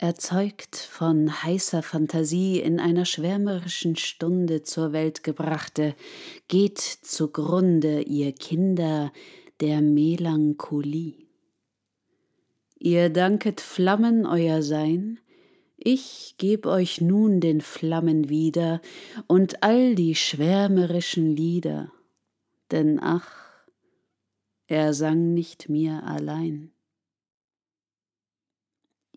erzeugt von heißer Fantasie in einer schwärmerischen Stunde zur Welt gebrachte, geht zugrunde, ihr Kinder der Melancholie. Ihr danket Flammen euer Sein, ich geb euch nun den Flammen wieder und all die schwärmerischen Lieder, denn ach, er sang nicht mir allein.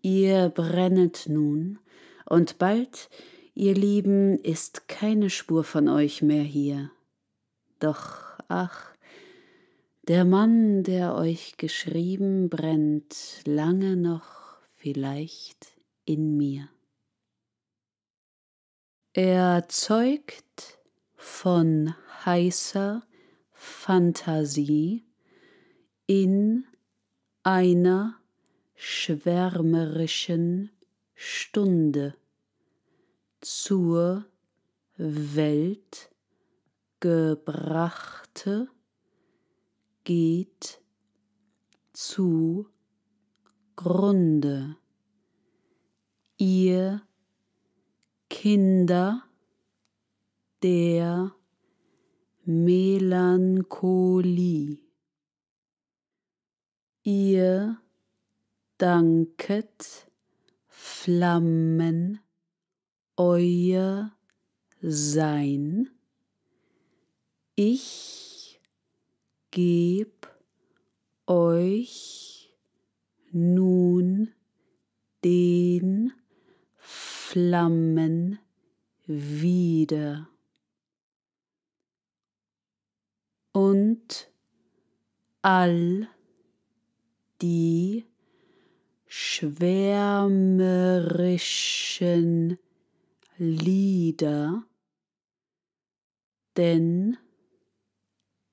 Ihr brennet nun, und bald, ihr Lieben, ist keine Spur von euch mehr hier. Doch, ach, der Mann, der euch geschrieben, brennt lange noch vielleicht in mir. Er zeugt von heißer Fantasie in einer schwärmerischen Stunde zur Welt gebrachte geht zu Grunde. Ihr Kinder der Melancholie. Ihr danket Flammen euer Sein. Ich geb euch nun den Flammen wieder. Und all die schwärmerischen Lieder, denn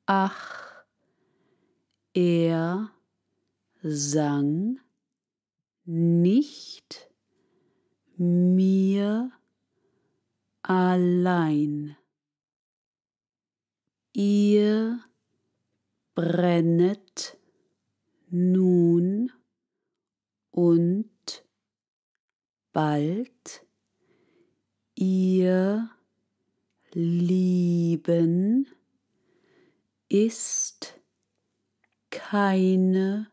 ach, er sang nicht mir allein. Ihr brennet nun und bald ihr Lieben ist keine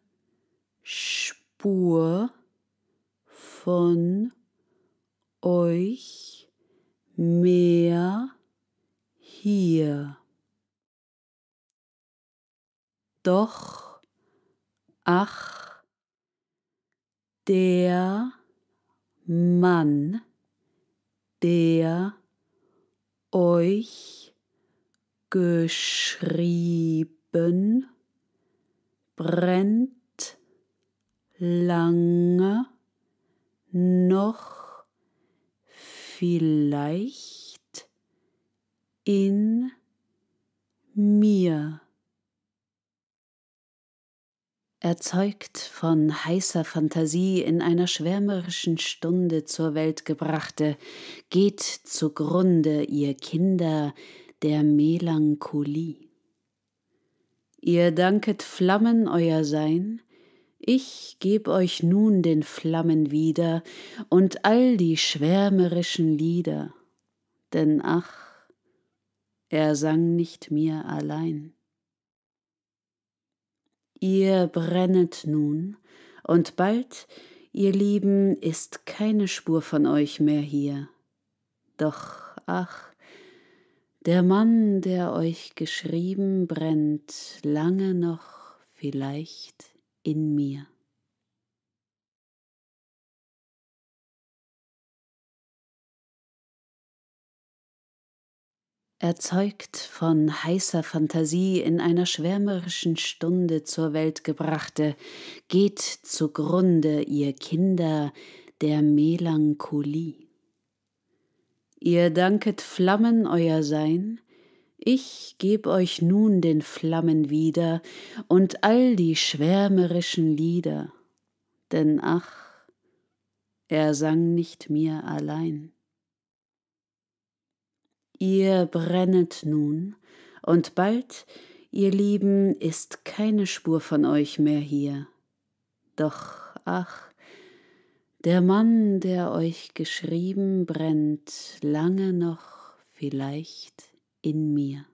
Spur von euch mehr hier. Doch ach der Mann, der euch geschrieben, brennt lange noch vielleicht in mir erzeugt von heißer Fantasie in einer schwärmerischen Stunde zur Welt gebrachte, geht zugrunde, ihr Kinder der Melancholie. Ihr danket Flammen euer Sein, ich geb euch nun den Flammen wieder und all die schwärmerischen Lieder, denn ach, er sang nicht mir allein. Ihr brennet nun, und bald, ihr Lieben, ist keine Spur von euch mehr hier. Doch, ach, der Mann, der euch geschrieben, brennt lange noch vielleicht in mir. erzeugt von heißer Fantasie in einer schwärmerischen Stunde zur Welt gebrachte, geht zugrunde, ihr Kinder der Melancholie. Ihr danket Flammen euer Sein, ich geb euch nun den Flammen wieder und all die schwärmerischen Lieder, denn ach, er sang nicht mir allein. Ihr brennet nun, und bald, ihr Lieben, ist keine Spur von euch mehr hier. Doch, ach, der Mann, der euch geschrieben, brennt lange noch vielleicht in mir.